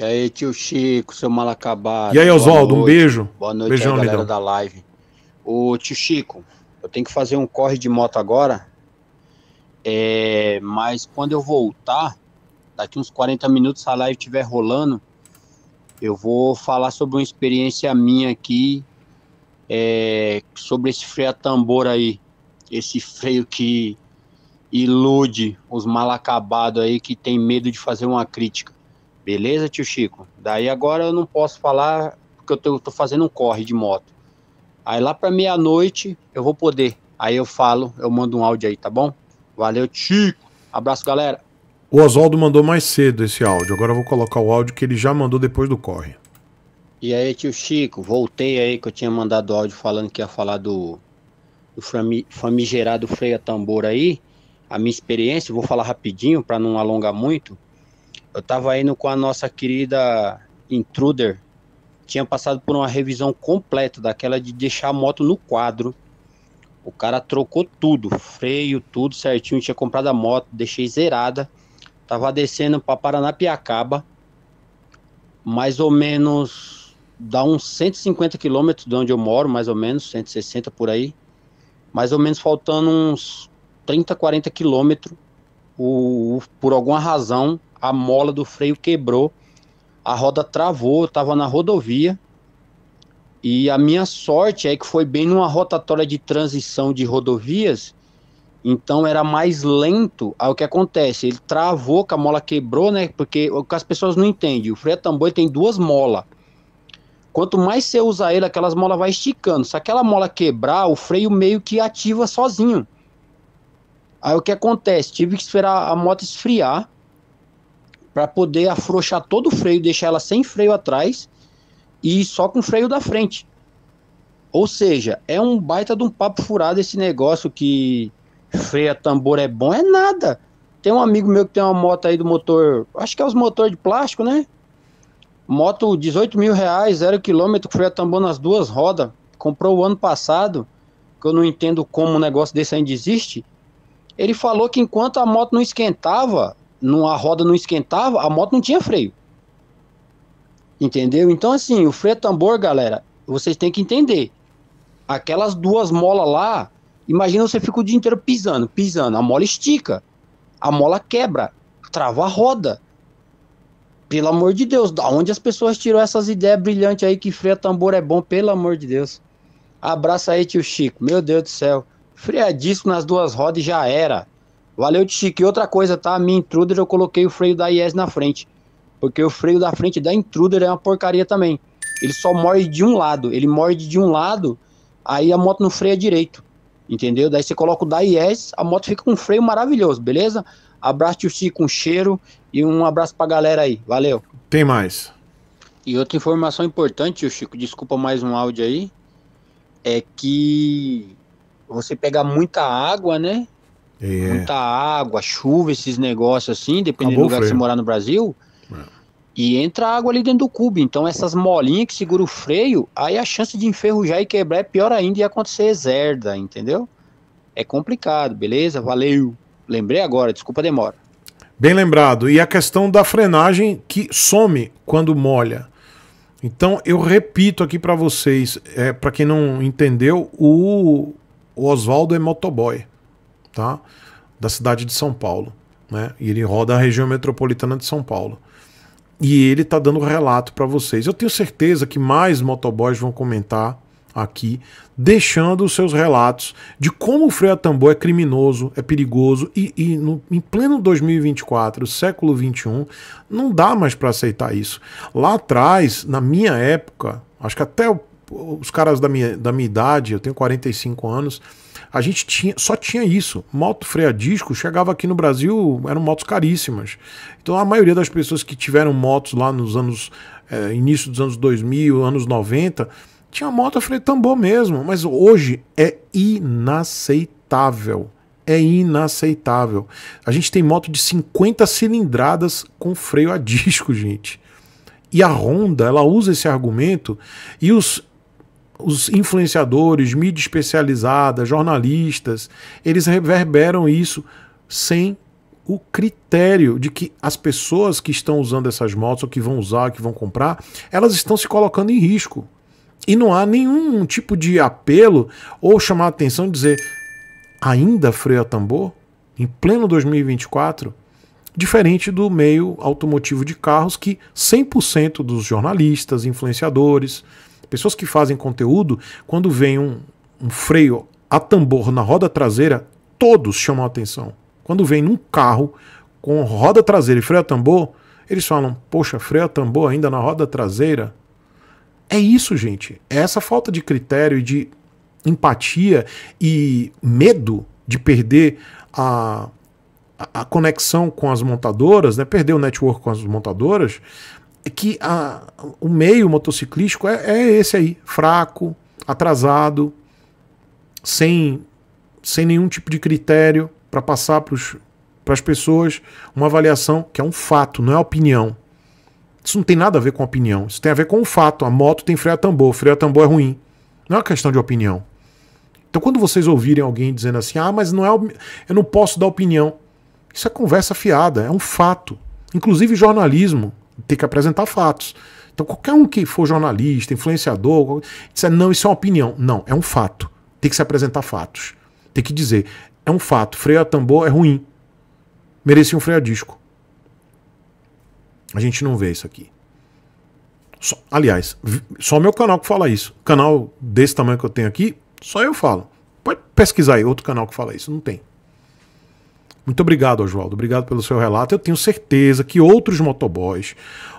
E aí, tio Chico, seu malacabado. E aí, Oswaldo, um beijo. Boa noite Beijão, aí, galera da live. Ô, tio Chico, eu tenho que fazer um corre de moto agora. É, mas quando eu voltar, daqui uns 40 minutos, se a live estiver rolando, eu vou falar sobre uma experiência minha aqui, é, sobre esse freio a tambor aí. Esse freio que ilude os mal acabados aí que tem medo de fazer uma crítica. Beleza, tio Chico? Daí agora eu não posso falar porque eu tô, tô fazendo um corre de moto. Aí lá para meia-noite eu vou poder. Aí eu falo, eu mando um áudio aí, tá bom? Valeu, Chico. Abraço, galera. O Oswaldo mandou mais cedo esse áudio. Agora eu vou colocar o áudio que ele já mandou depois do corre. E aí, tio Chico, voltei aí que eu tinha mandado áudio falando que ia falar do, do famigerado freio a tambor aí. A minha experiência, vou falar rapidinho para não alongar muito eu tava indo com a nossa querida Intruder, tinha passado por uma revisão completa, daquela de deixar a moto no quadro. O cara trocou tudo, freio, tudo certinho. Tinha comprado a moto, deixei zerada. Tava descendo para Paranapiacaba, mais ou menos dá uns 150 quilômetros de onde eu moro, mais ou menos, 160 por aí. Mais ou menos faltando uns 30, 40 quilômetros. Por alguma razão, a mola do freio quebrou, a roda travou, eu tava na rodovia. E a minha sorte é que foi bem numa rotatória de transição de rodovias, então era mais lento. Aí o que acontece? Ele travou, que a mola quebrou, né? Porque o que as pessoas não entendem, o freio a é tambor tem duas molas. Quanto mais você usa ele, aquelas molas vai esticando. Se aquela mola quebrar, o freio meio que ativa sozinho. Aí o que acontece? Tive que esperar a moto esfriar para poder afrouxar todo o freio, deixar ela sem freio atrás e só com freio da frente. Ou seja, é um baita de um papo furado esse negócio que freia tambor é bom, é nada. Tem um amigo meu que tem uma moto aí do motor, acho que é os motores de plástico, né? Moto 18 mil reais, zero quilômetro, freia tambor nas duas rodas. Comprou o ano passado, que eu não entendo como um negócio desse ainda existe. Ele falou que enquanto a moto não esquentava, não, a roda não esquentava, a moto não tinha freio. Entendeu? Então, assim, o freio é tambor, galera, vocês têm que entender. Aquelas duas molas lá, imagina você fica o dia inteiro pisando, pisando. A mola estica, a mola quebra, trava a roda. Pelo amor de Deus, da onde as pessoas tiram essas ideias brilhantes aí que freio tambor é bom, pelo amor de Deus. Abraça aí, tio Chico. Meu Deus do céu. Freadíssimo nas duas rodas e já era. Valeu, e Outra coisa, tá? A minha Intruder eu coloquei o freio da IES na frente. Porque o freio da frente da Intruder é uma porcaria também. Ele só morde de um lado. Ele morde de um lado, aí a moto não freia direito. Entendeu? Daí você coloca o da IES, a moto fica com um freio maravilhoso, beleza? Abraço o Chico com cheiro e um abraço pra galera aí. Valeu. Tem mais. E outra informação importante, o Chico, desculpa mais um áudio aí, é que você pega muita água, né? É. Muita água, chuva, esses negócios assim, dependendo Acabou do lugar que você morar no Brasil. É. E entra água ali dentro do cubo. Então essas molinhas que segura o freio, aí a chance de enferrujar e quebrar é pior ainda e acontecer zerda, entendeu? É complicado, beleza? Valeu. Lembrei agora, desculpa a demora. Bem lembrado. E a questão da frenagem que some quando molha. Então eu repito aqui para vocês, é, para quem não entendeu, o, o Oswaldo é motoboy tá? da cidade de São Paulo. Né? E ele roda a região metropolitana de São Paulo. E ele está dando relato para vocês. Eu tenho certeza que mais motoboys vão comentar aqui, deixando os seus relatos de como o freio a tambor é criminoso, é perigoso e, e no, em pleno 2024, século 21, não dá mais para aceitar isso. Lá atrás, na minha época, acho que até o, os caras da minha, da minha idade, eu tenho 45 anos, a gente tinha, só tinha isso. Moto freio a disco chegava aqui no Brasil, eram motos caríssimas. Então a maioria das pessoas que tiveram motos lá nos anos é, início dos anos 2000, anos 90, tinha moto a freio tambor mesmo, mas hoje é inaceitável. É inaceitável. A gente tem moto de 50 cilindradas com freio a disco, gente. E a Honda, ela usa esse argumento e os os influenciadores, mídia especializada, jornalistas, eles reverberam isso sem o critério de que as pessoas que estão usando essas motos, ou que vão usar, que vão comprar, elas estão se colocando em risco. E não há nenhum tipo de apelo ou chamar a atenção e dizer ainda freio a tambor, em pleno 2024, diferente do meio automotivo de carros que 100% dos jornalistas, influenciadores, Pessoas que fazem conteúdo, quando vem um, um freio a tambor na roda traseira, todos chamam atenção. Quando vem num carro com roda traseira e freio a tambor, eles falam: Poxa, freio a tambor ainda na roda traseira? É isso, gente. É essa falta de critério e de empatia e medo de perder a, a conexão com as montadoras, né? perder o network com as montadoras, é que a, o meio motociclístico é, é esse aí, fraco, atrasado, sem, sem nenhum tipo de critério para passar para as pessoas uma avaliação que é um fato, não é opinião. Isso não tem nada a ver com opinião, isso tem a ver com o um fato. A moto tem freio a tambor, freio a tambor é ruim. Não é uma questão de opinião. Então quando vocês ouvirem alguém dizendo assim, ah, mas não é, eu não posso dar opinião. Isso é conversa fiada, é um fato. Inclusive jornalismo ter que apresentar fatos. Então, qualquer um que for jornalista, influenciador, disser, não, isso é uma opinião. Não, é um fato. Tem que se apresentar fatos. Tem que dizer, é um fato, freio a tambor é ruim. Merecia um freio a disco. A gente não vê isso aqui. Só, aliás, só meu canal que fala isso. Canal desse tamanho que eu tenho aqui, só eu falo. Pode pesquisar aí outro canal que fala isso, não tem. Muito obrigado, Oswaldo. Obrigado pelo seu relato. Eu tenho certeza que outros motoboys,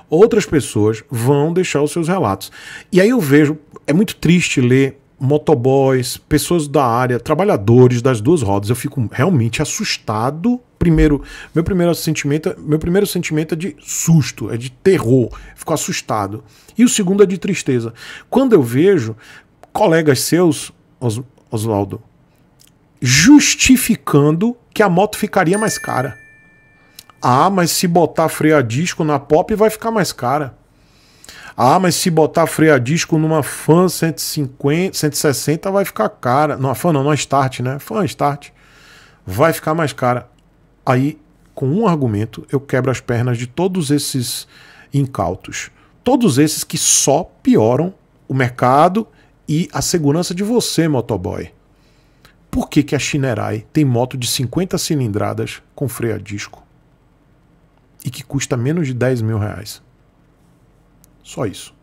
outras pessoas vão deixar os seus relatos. E aí eu vejo, é muito triste ler motoboys, pessoas da área, trabalhadores das duas rodas. Eu fico realmente assustado. Primeiro, meu primeiro sentimento, meu primeiro sentimento é de susto, é de terror. Fico assustado. E o segundo é de tristeza. Quando eu vejo colegas seus, Os, Oswaldo, justificando que a moto ficaria mais cara. Ah, mas se botar freio a disco na Pop vai ficar mais cara. Ah, mas se botar freio a disco numa Fan 150, 160 vai ficar cara. Não, Fan não, não Start, né? Fan Start. Vai ficar mais cara. Aí, com um argumento, eu quebro as pernas de todos esses incautos. Todos esses que só pioram o mercado e a segurança de você, motoboy. Por que, que a Shinerai tem moto de 50 cilindradas com freio a disco e que custa menos de 10 mil reais? Só isso.